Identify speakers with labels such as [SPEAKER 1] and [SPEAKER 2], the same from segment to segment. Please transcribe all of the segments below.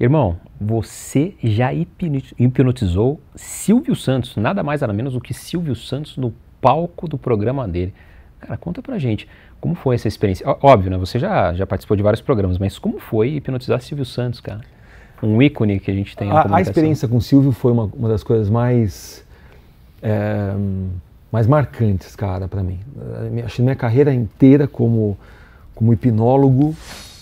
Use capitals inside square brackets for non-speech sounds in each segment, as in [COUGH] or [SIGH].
[SPEAKER 1] Irmão, você já hipnotizou Silvio Santos, nada mais nada menos do que Silvio Santos no palco do programa dele. Cara, conta pra gente como foi essa experiência. Óbvio, né? Você já, já participou de vários programas, mas como foi hipnotizar Silvio Santos, cara? Um ícone que a gente tem. A, a experiência com o Silvio foi uma, uma das coisas mais é, mais marcantes, cara, para mim. Eh, acho que minha carreira inteira como como hipnólogo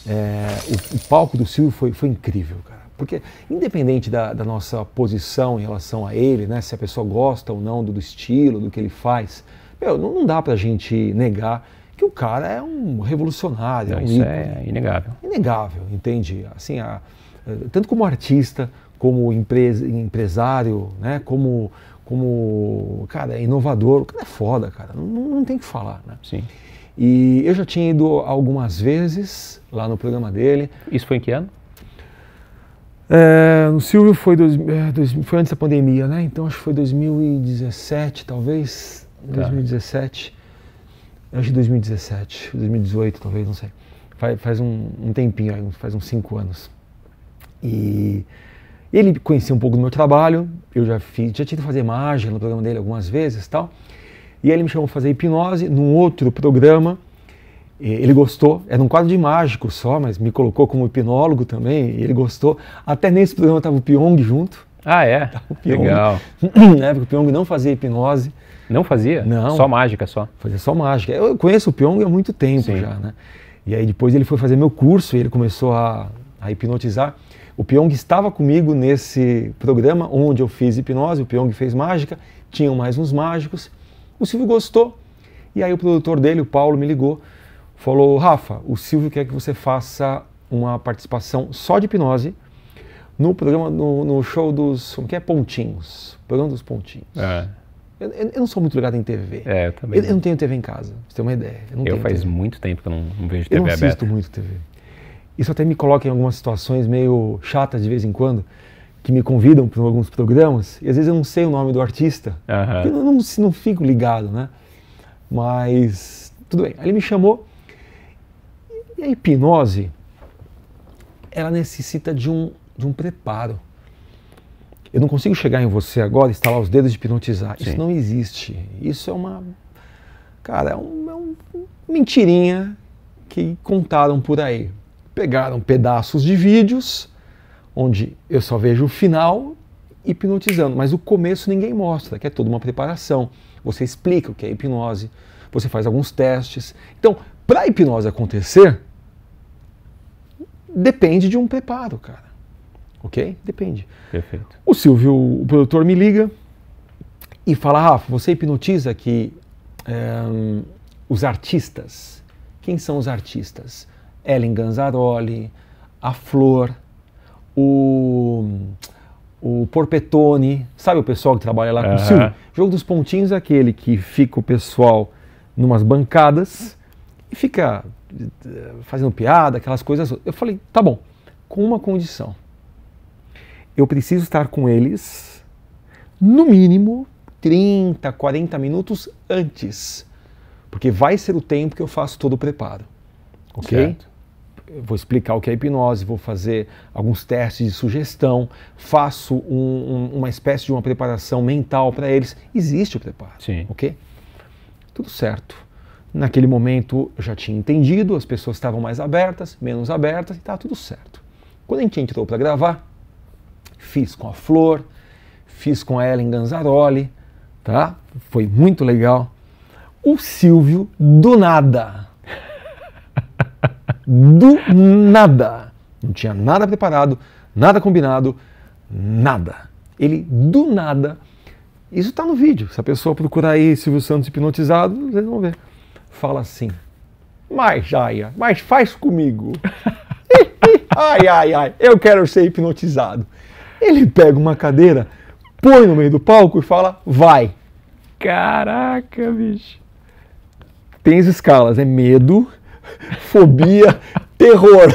[SPEAKER 1] é, o, o, palco do Silvio foi, foi incrível, cara. Porque, independente da, da, nossa posição em relação a ele, né, se a pessoa gosta ou não do, do estilo, do que ele faz, meu, não, não dá pra gente negar que o cara é um revolucionário. É não, é um isso é ícone, é inegável. Inegável, entende? Assim, a, eh, tanto como artista, como empresário, né, como, como, cara, é inovador. O cara é foda, cara. Não, não tem o que falar, né? Sim. E eu já tinha ido algumas vezes lá no programa dele. Isso foi em que ano? É, no Silvio foi, dois, é, dois, foi antes da pandemia, né? Então acho que foi 2017, talvez. Tá. 2017. Acho que 2017, 2018, talvez, não sei. Faz, faz um, um, tempinho, faz uns cinco anos. E ele conhecia um pouco do meu trabalho, eu já fiz, já tinha ido fazer imagem no programa dele algumas vezes tal. E aí ele me chamou para fazer hipnose num outro programa. Ele gostou, era um quadro de mágico só, mas me colocou como hipnólogo também, ele gostou. Até nesse programa estava o Pyong junto. Ah, é? o Pyong. Legal. [CLEARS THROAT] Na época o Pyong não fazia hipnose. Não fazia? Não. Só mágica só? Fazia só mágica. Eu conheço o Pyong há muito tempo Sim. já, né? E aí depois ele foi fazer meu curso e ele começou a, a hipnotizar. O Pyong estava comigo nesse programa onde eu fiz hipnose, o Pyong fez mágica, tinham mais uns mágicos. O Silvio gostou. E aí o produtor dele, o Paulo, me ligou, falou: Rafa, o Silvio quer que você faça uma participação só de hipnose no programa, no, no show dos. Como que é? Pontinhos. Programa dos Pontinhos. É. Eu, eu, não sou muito ligado em TV. É, eu também. Eu, eu, não tenho TV em casa, pra você ter uma ideia. Eu, eu faz TV. muito tempo que eu não, não vejo TV aberta. Eu não assisto aberta. muito TV. Isso até me coloca em algumas situações meio chatas de vez em quando que me convidam para alguns programas e às vezes eu não sei o nome do artista, uhum. eu não, não, não, fico ligado, né? Mas tudo bem. Aí ele me chamou e a hipnose ela necessita de um, de um preparo. Eu não consigo chegar em você agora e instalar os dedos e hipnotizar. Sim. Isso não existe. Isso é uma. Cara, é, um, é uma mentirinha que contaram por aí. Pegaram pedaços de vídeos onde eu só vejo o final hipnotizando, mas o começo ninguém mostra, que é toda uma preparação. Você explica o que é hipnose, você faz alguns testes. Então, para a hipnose acontecer, depende de um preparo, cara. Ok? Depende. Perfeito. O Silvio, o produtor, me liga e fala: Rafa, você hipnotiza que eh, é, os artistas. Quem são os artistas? Ellen Ganzaroli, a Flor, o, o Porpetone, sabe o pessoal que trabalha lá com uhum. o Silvio? O jogo dos pontinhos é aquele que fica o pessoal numas bancadas e fica eh, fazendo piada, aquelas coisas. Eu falei, tá bom, com uma condição. Eu preciso estar com eles no mínimo 30, 40 minutos antes, porque vai ser o tempo que eu faço todo o preparo. Ok? Certo vou explicar o que é hipnose, vou fazer alguns testes de sugestão, faço um, um, uma espécie de uma preparação mental para eles. Existe o preparo, Sim. ok? Tudo certo. Naquele momento eu já tinha entendido, as pessoas estavam mais abertas, menos abertas, e tá tudo certo. Quando a gente entrou para gravar, fiz com a Flor, fiz com a Ellen Ganzaroli, tá? Foi muito legal. O Silvio, do nada, do nada. Não tinha nada preparado, nada combinado, nada. Ele do nada. Isso está no vídeo. Se a pessoa procurar aí Silvio Santos hipnotizado, vocês vão ver. Fala assim. Mas, Jaya, mas faz comigo. [LAUGHS] ai, ai, ai, eu quero ser hipnotizado. Ele pega uma cadeira, põe no meio do palco e fala, vai. Caraca, bicho. Tem as escalas, é medo, fobia, terror.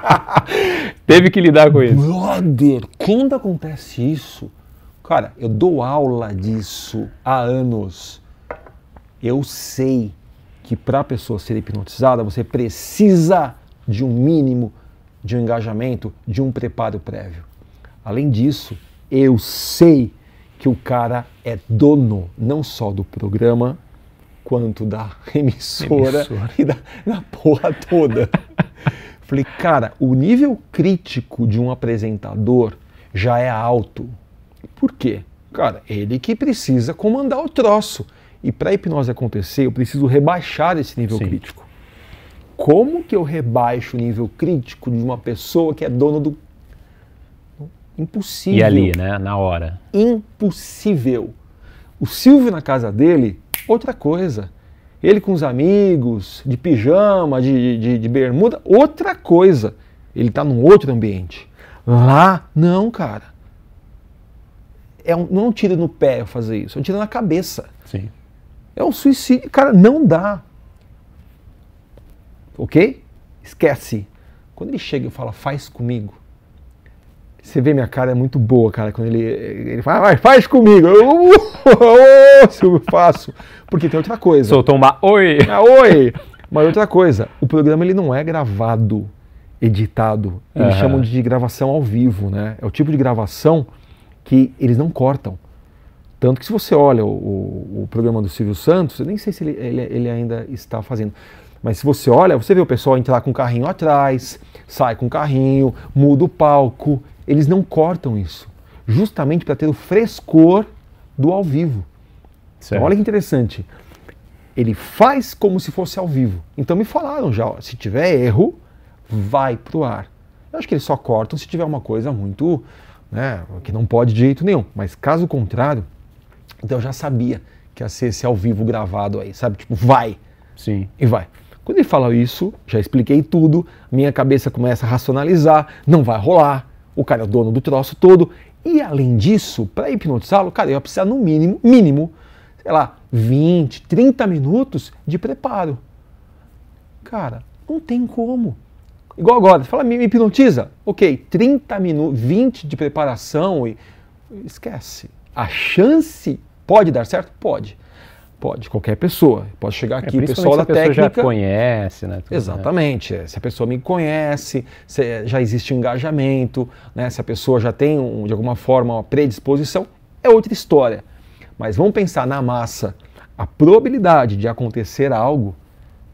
[SPEAKER 1] [LAUGHS] Teve que lidar com isso. Brother, quando acontece isso, cara, eu dou aula disso há anos. Eu sei que para a pessoa ser hipnotizada, você precisa de um mínimo de um engajamento, de um preparo prévio. Além disso, eu sei que o cara é dono não só do programa quanto da emissora, emissora. e da, da porra toda. [LAUGHS] Falei, cara, o nível crítico de um apresentador já é alto. Por quê? Cara, ele que precisa comandar o troço. E para a hipnose acontecer, eu preciso rebaixar esse nível Sim. crítico. Como que eu rebaixo o nível crítico de uma pessoa que é dona do. Impossível. E ali, né? Na hora. Impossível. O Silvio na casa dele outra coisa. Ele com os amigos, de pijama, de, de, de bermuda, outra coisa. Ele está num outro ambiente. Lá, não, cara. É um, não é um tiro no pé fazer isso, é um tiro na cabeça. Sim. É um suicídio. Cara, não dá. Ok? Esquece. Quando ele chega e fala, faz comigo, você vê minha cara, é muito boa, cara, quando ele, ele fala, ah, vai, faz comigo. Eu, se eu faço. Porque tem outra coisa. Soltou uma oi. Ah, oi. Mas outra coisa, o programa ele não é gravado, editado. Eles uhum. chamam de gravação ao vivo, né? É o tipo de gravação que eles não cortam. Tanto que se você olha o, o, o programa do Silvio Santos, eu nem sei se ele, ele, ele ainda está fazendo. Mas se você olha, você vê o pessoal entrar com o carrinho atrás, sai com o carrinho, muda o palco, eles não cortam isso, justamente para ter o frescor do ao vivo. Então, olha que interessante. Ele faz como se fosse ao vivo. Então me falaram já, ó, se tiver erro, vai pro ar. Eu acho que eles só cortam se tiver uma coisa muito, né, que não pode de jeito nenhum. Mas caso contrário, então eu já sabia que ia ser esse ao vivo gravado aí, sabe? Tipo, vai. Sim. E vai. Quando ele fala isso, já expliquei tudo, minha cabeça começa a racionalizar, não vai rolar, o cara é o dono do troço todo. E além disso, para hipnotizá-lo, cara, eu ia precisar no mínimo, mínimo, sei lá, 20, 30 minutos de preparo. Cara, não tem como. Igual agora, fala, me hipnotiza. Ok, 30 minutos, 20 de preparação e. Esquece. A chance pode dar certo? Pode. Pode, qualquer pessoa. Pode chegar é, aqui, é, o pessoal da técnica. já conhece, né? Tudo, né? exatamente. Né? Se a pessoa me conhece, se já existe engajamento, né? se a pessoa já tem, um, de alguma forma, uma predisposição, é outra história. Mas vamos pensar na massa. A probabilidade de acontecer algo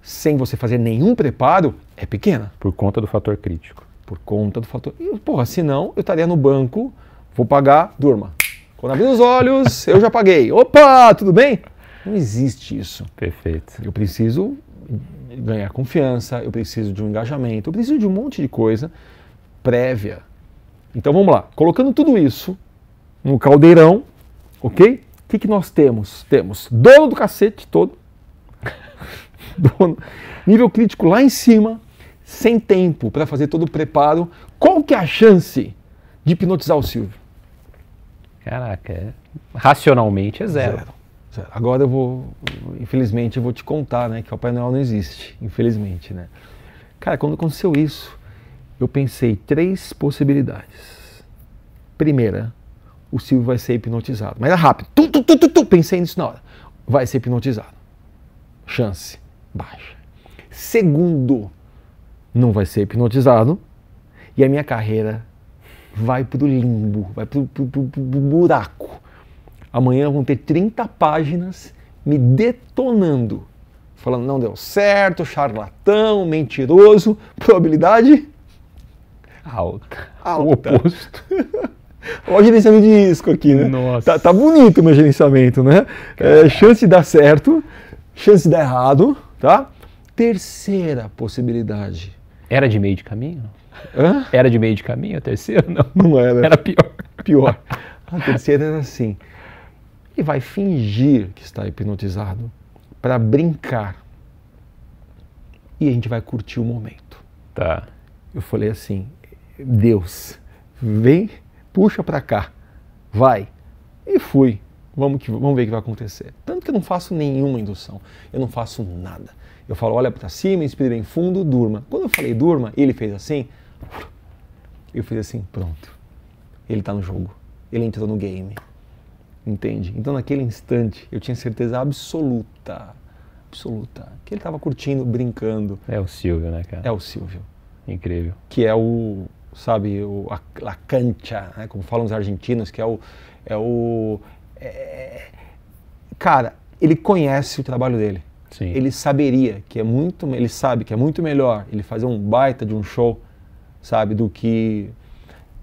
[SPEAKER 1] sem você fazer nenhum preparo é pequena. Por conta do fator crítico. Por conta do fator. E, porra, senão eu estaria no banco, vou pagar, durma. Quando abrir os olhos, eu já paguei. Opa, tudo bem? Não existe isso. Perfeito. Eu preciso ganhar confiança, eu preciso de um engajamento, eu preciso de um monte de coisa prévia. Então vamos lá, colocando tudo isso no caldeirão, ok? O que, que nós temos? Temos dono do cacete todo, [LAUGHS] dono, nível crítico lá em cima, sem tempo para fazer todo o preparo. Qual que é a chance de hipnotizar o Silvio? Caraca, é racionalmente é zero. zero. Agora eu vou, infelizmente, eu vou te contar, né, que o Papai Noel não existe, infelizmente, né. Cara, quando aconteceu isso, eu pensei três possibilidades. Primeira, o Silvio vai ser hipnotizado. Mas era é rápido. Tu, tu, tu, tu, tu. Pensei nisso na hora. Vai ser hipnotizado. Chance baixa. Segundo, não vai ser hipnotizado. E a minha carreira vai pro limbo, vai pro, pro, pro, pro buraco amanhã vão ter 30 páginas me detonando, falando não deu certo, charlatão, mentiroso, probabilidade alta. alta. O oposto. [LAUGHS] Olha o gerenciamento de risco aqui, né? Nossa. Tá, tá bonito o meu gerenciamento, né? É, chance de dar certo, chance de dar errado, tá? Terceira possibilidade. Era de meio de caminho? Hã? Era de meio de caminho a terceira? Não. Não era. Era pior. Pior. A terceira era assim e vai fingir que está hipnotizado para brincar. E a gente vai curtir o momento. Tá. Eu falei assim: Deus, vem, puxa para cá, vai. E fui. Vamos, que, vamos ver o que vai acontecer. Tanto que eu não faço nenhuma indução, eu não faço nada. Eu falo, olha para cima, inspire bem fundo, durma. Quando eu falei durma, ele fez assim, eu fiz assim, pronto. Ele tá no jogo, ele entrou no game entende? Então, naquele instante, eu tinha certeza absoluta, absoluta, que ele estava curtindo, brincando. É o Silvio, né, cara? É o Silvio. Incrível. Que é o, sabe, o, a, a cancha, né, como falam os argentinos, que é o. É o é, cara, ele conhece o trabalho dele. Sim. Ele saberia que é muito, ele sabe que é muito melhor ele fazer um baita de um show, sabe, do que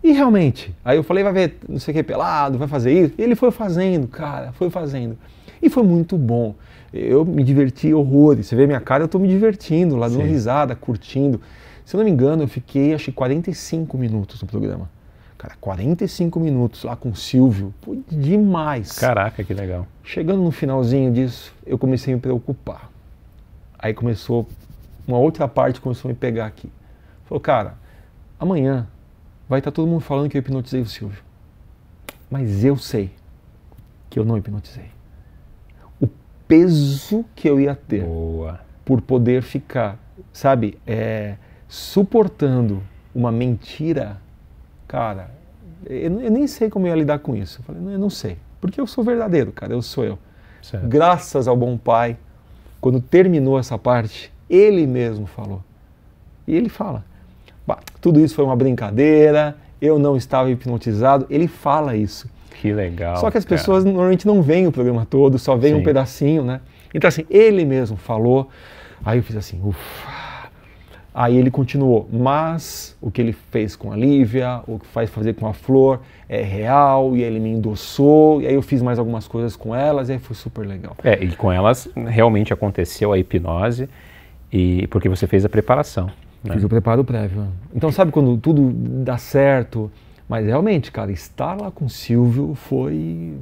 [SPEAKER 1] e realmente, aí eu falei, vai ver não sei o que pelado, vai fazer isso. E ele foi fazendo, cara, foi fazendo. E foi muito bom. Eu me diverti horrores. Você vê minha cara, eu tô me divertindo lá, dando risada, curtindo. Se eu não me engano, eu fiquei, acho que 45 minutos no programa. Cara, 45 minutos lá com o Silvio. Pô, demais. Caraca, que legal. Chegando no finalzinho disso, eu comecei a me preocupar. Aí começou, uma outra parte começou a me pegar aqui. Falou, cara, amanhã vai estar tá todo mundo falando que eu hipnotizei o Silvio. Mas eu sei que eu não hipnotizei. O peso que eu ia ter Boa. por poder ficar, sabe, é, suportando uma mentira, cara, eu, eu, nem sei como eu ia lidar com isso. Eu falei, eu não sei. Porque eu sou verdadeiro, cara, eu sou eu. Certo. Graças ao bom pai, quando terminou essa parte, ele mesmo falou. E ele fala: Bah, tudo isso foi uma brincadeira, eu não estava hipnotizado. Ele fala isso. Que legal. Só que as cara. pessoas normalmente não veem o programa todo, só veem Sim. um pedacinho, né? Então, assim, ele mesmo falou. Aí eu fiz assim, ufa. Aí ele continuou, mas o que ele fez com a Lívia, o que faz fazer com a Flor é real, e aí ele me endossou, e aí eu fiz mais algumas coisas com elas, e aí foi super legal. É, e com elas realmente aconteceu a hipnose, e porque você fez a preparação. É. Fiz o preparo prévio. Né? Então, sabe quando tudo dá certo? Mas realmente, cara, estar lá com o Silvio foi.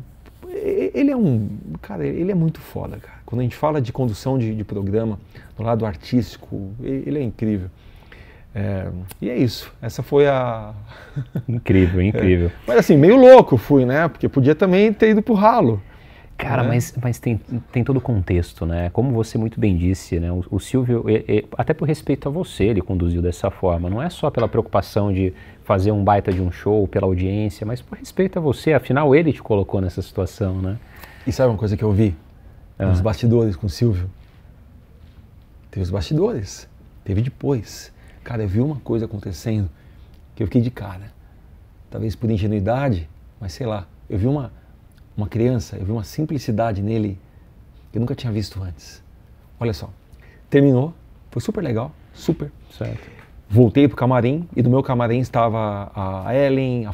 [SPEAKER 1] Ele é um. Cara, ele é muito foda, cara. Quando a gente fala de condução de, de programa, do lado artístico, ele é incrível. É, e é isso. Essa foi a. [LAUGHS] Incrível, incrível. É. Mas assim, meio louco fui, né? Porque podia também ter ido pro ralo. Cara, né? mas, mas tem, tem todo o contexto, né? Como você muito bem disse, né? O, o Silvio, e, e, até por respeito a você, ele conduziu dessa forma. Não é só pela preocupação de fazer um baita de um show, pela audiência, mas por respeito a você. Afinal, ele te colocou nessa situação, né? E sabe uma coisa que eu vi? Ah. Nos bastidores com o Silvio. Teve os bastidores. Teve depois. Cara, eu vi uma coisa acontecendo que eu fiquei de cara. Talvez por ingenuidade, mas sei lá. Eu vi uma uma criança, eu vi uma simplicidade nele que eu nunca tinha visto antes. Olha só, terminou, foi super legal, super. Certo. Voltei pro camarim e no meu camarim estava a Ellen, a